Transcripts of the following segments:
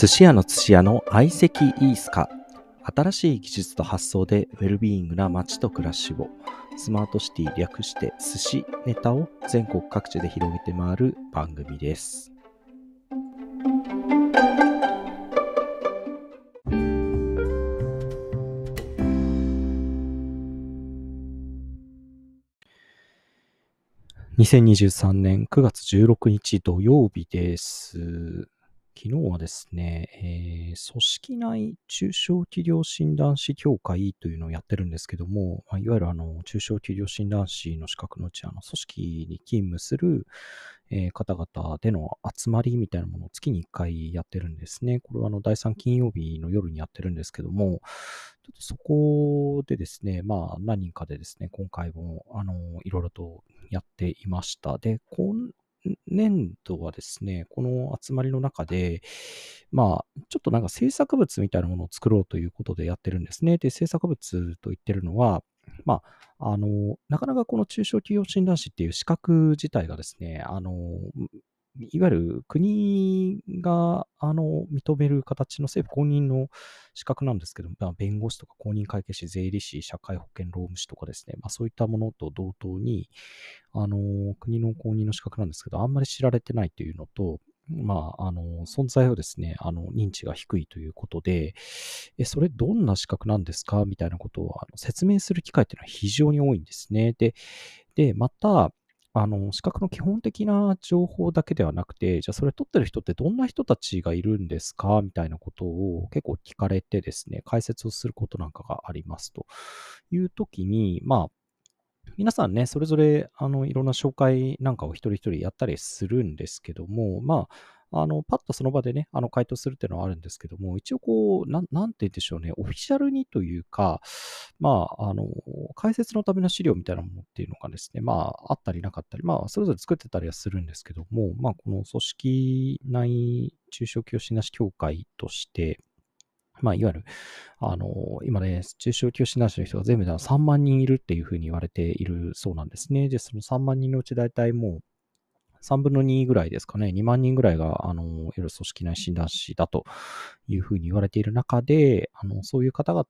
寿司屋の寿司屋の相席イースカ。新しい技術と発想でウェルビーイングな街と暮らしを。スマートシティ略して寿司ネタを全国各地で広げて回る番組です。2023年9月16日土曜日です。昨日はですね、えー、組織内中小企業診断士協会というのをやってるんですけども、まあ、いわゆるあの中小企業診断士の資格のうち、あの組織に勤務する、えー、方々での集まりみたいなものを月に1回やってるんですね。これはあの第3金曜日の夜にやってるんですけども、ちょっとそこでですね、まあ何人かでですね、今回もあのいろいろとやっていました。で、こん年度はですね、この集まりの中で、まあ、ちょっとなんか制作物みたいなものを作ろうということでやってるんですね。で、制作物と言ってるのは、まあ、あの、なかなかこの中小企業診断士っていう資格自体がですね、あの、いわゆる国があの認める形の政府公認の資格なんですけど、まあ、弁護士とか公認会計士、税理士、社会保険労務士とかですね、まあ、そういったものと同等にあの国の公認の資格なんですけど、あんまり知られてないというのと、まあ、あの、存在をですね、あの、認知が低いということで、え、それどんな資格なんですかみたいなことをあの説明する機会っていうのは非常に多いんですね。で、で、また、あの、資格の基本的な情報だけではなくて、じゃあそれ取ってる人ってどんな人たちがいるんですかみたいなことを結構聞かれてですね、解説をすることなんかがありますという時に、まあ、皆さんね、それぞれ、あの、いろんな紹介なんかを一人一人やったりするんですけども、まあ、あの、パッとその場でね、あの、回答するっていうのはあるんですけども、一応こう、なん、なんて言うんでしょうね、オフィシャルにというか、まあ、あの、解説のための資料みたいなものっていうのがですね、まあ、あったりなかったり、まあ、それぞれ作ってたりはするんですけども、まあ、この組織内中小企業支なし協会として、まあ、いわゆる、あの、今ね、中小企業診断士の人が全部で3万人いるっていうふうに言われているそうなんですね。で、その3万人のうち大体もう、3分の2ぐらいですかね、2万人ぐらいが、あの、いわゆる組織内診断士だというふうに言われている中で、あの、そういう方々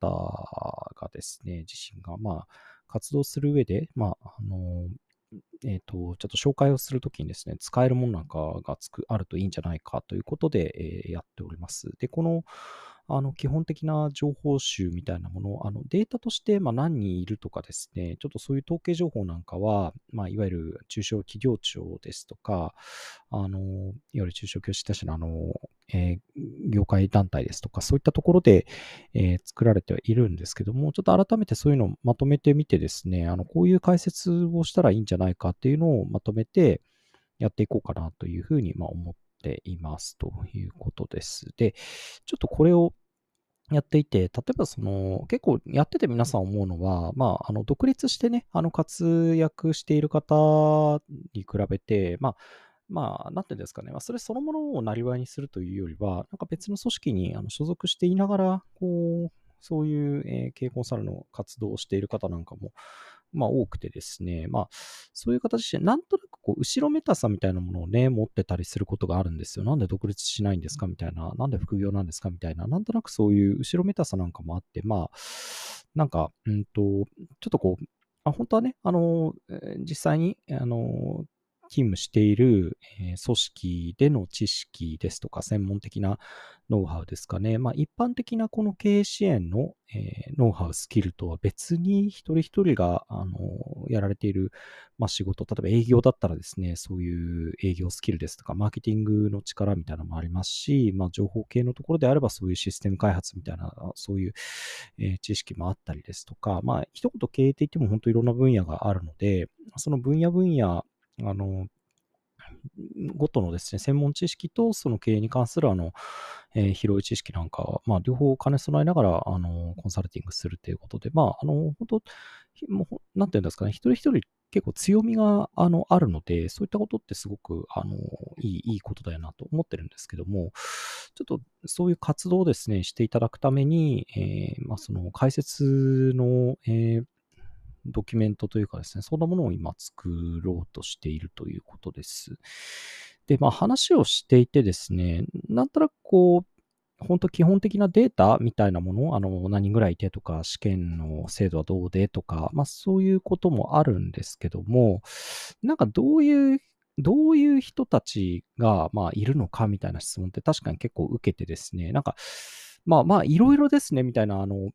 がですね、自身が、まあ、活動する上で、まあ、あの、えっ、ー、と、ちょっと紹介をするときにですね、使えるものなんかがつく、あるといいんじゃないかということで、えー、やっております。で、この、あの、基本的な情報集みたいなもの、あの、データとして、まあ、何人いるとかですね、ちょっとそういう統計情報なんかは、まあ、いわゆる中小企業庁ですとか、あの、いわゆる中小企業者の、あの、えー、業界団体ですとか、そういったところで、えー、作られてはいるんですけども、ちょっと改めてそういうのをまとめてみてですね、あの、こういう解説をしたらいいんじゃないかっていうのをまとめてやっていこうかなというふうに、まあ、思っていますということです。で、ちょっとこれをやっていて、例えばその、結構やってて皆さん思うのは、まあ、あの、独立してね、あの、活躍している方に比べて、まあ、まあ、なんていうんですかね、まあ、それそのものをなりわいにするというよりは、なんか別の組織にあの所属していながら、こう、そういう、えー、経営コンサルの活動をしている方なんかも、まあ、多くてですね、まあ、そういう形で、なんとなこう、後ろめたさみたいなものをね、持ってたりすることがあるんですよ。なんで独立しないんですかみたいな。なんで副業なんですかみたいな。なんとなくそういう後ろめたさなんかもあって、まあ、なんか、うんと、ちょっとこう、あ本当はね、あの、実際に、あの、勤務している、え組織での知識ですとか、専門的なノウハウですかね。まあ、一般的なこの経営支援の、えノウハウ、スキルとは別に、一人一人が、あの、やられている、まあ、仕事、例えば営業だったらですね、そういう営業スキルですとか、マーケティングの力みたいなのもありますし、まあ、情報系のところであれば、そういうシステム開発みたいな、そういう、え知識もあったりですとか、まあ、一言経営って言っても本当いろんな分野があるので、その分野分野あの、ごとのですね、専門知識とその経営に関するあの、えー、広い知識なんか、まあ、両方兼ね備えながら、あの、コンサルティングするということで、まあ、あの、本当もう、なんていうんですかね、一人一人結構強みが、あの、あるので、そういったことってすごく、あの、いい、いいことだよなと思ってるんですけども、ちょっとそういう活動をですね、していただくために、えー、まあ、その解説の、えードキュメントというかですね、そんなものを今作ろうとしているということです。で、まあ話をしていてですね、なんとなくこう、本当基本的なデータみたいなもの、あの、何人ぐらいいてとか、試験の制度はどうでとか、まあそういうこともあるんですけども、なんかどういうどういう人たちが、まあ、いるのかみたいな質問って確かに結構受けてですね、なんか、まあまあ、いろいろですね、みたいな、あの、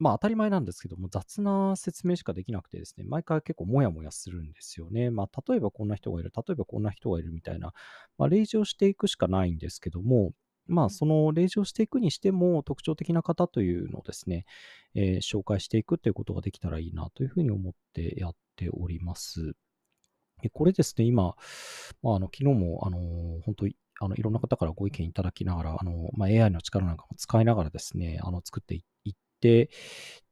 まあ当たり前なんですけども、雑な説明しかできなくてですね、毎回結構モヤモヤするんですよね。まあ、例えばこんな人がいる、例えばこんな人がいるみたいな、まあ、例示をしていくしかないんですけども、まあ、その例示をしていくにしても、特徴的な方というのをですね、えー、紹介していくということができたらいいなというふうに思ってやっております。これですね、今、まあ、あの昨日もあの本当、あの、いろんな方からご意見いただきながら、あの、まあ、AI の力なんかも使いながらですね、あの、作っていって、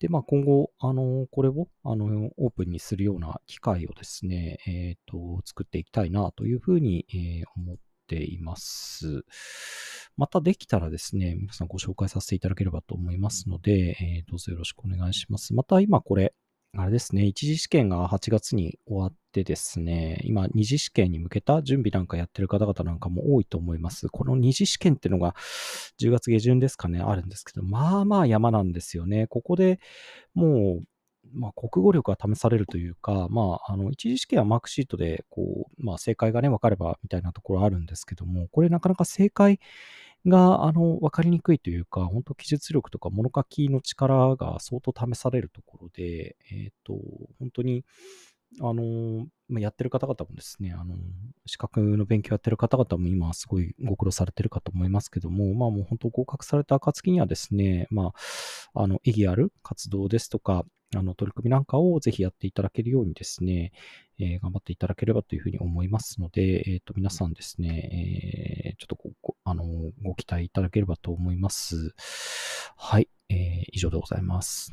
で、まあ、今後、あの、これを、あの、オープンにするような機会をですね、えっ、ー、と、作っていきたいなというふうに、えー、思っています。またできたらですね、皆さんご紹介させていただければと思いますので、えー、どうぞよろしくお願いします。また今これ、あれですね、一次試験が8月に終わってですね、今、二次試験に向けた準備なんかやってる方々なんかも多いと思います。この二次試験っていうのが10月下旬ですかね、あるんですけど、まあまあ山なんですよね。ここでもう、まあ、国語力が試されるというか、まあ、あの一次試験はマークシートでこう、まあ、正解が、ね、分かればみたいなところあるんですけども、これなかなか正解が、あの、わかりにくいというか、本当記述力とか物書きの力が相当試されるところで、えっ、ー、と、本当に、あの、まやってる方々もですね、あの、資格の勉強やってる方々も今すごいご苦労されてるかと思いますけども、まあもう本当合格された暁にはですね、まあ、あの、意義ある活動ですとか、あの、取り組みなんかをぜひやっていただけるようにですね、えー、頑張っていただければというふうに思いますので、えっ、ー、と、皆さんですね、えー、ちょっとご、あの、ご期待いただければと思います。はい、えー、以上でございます。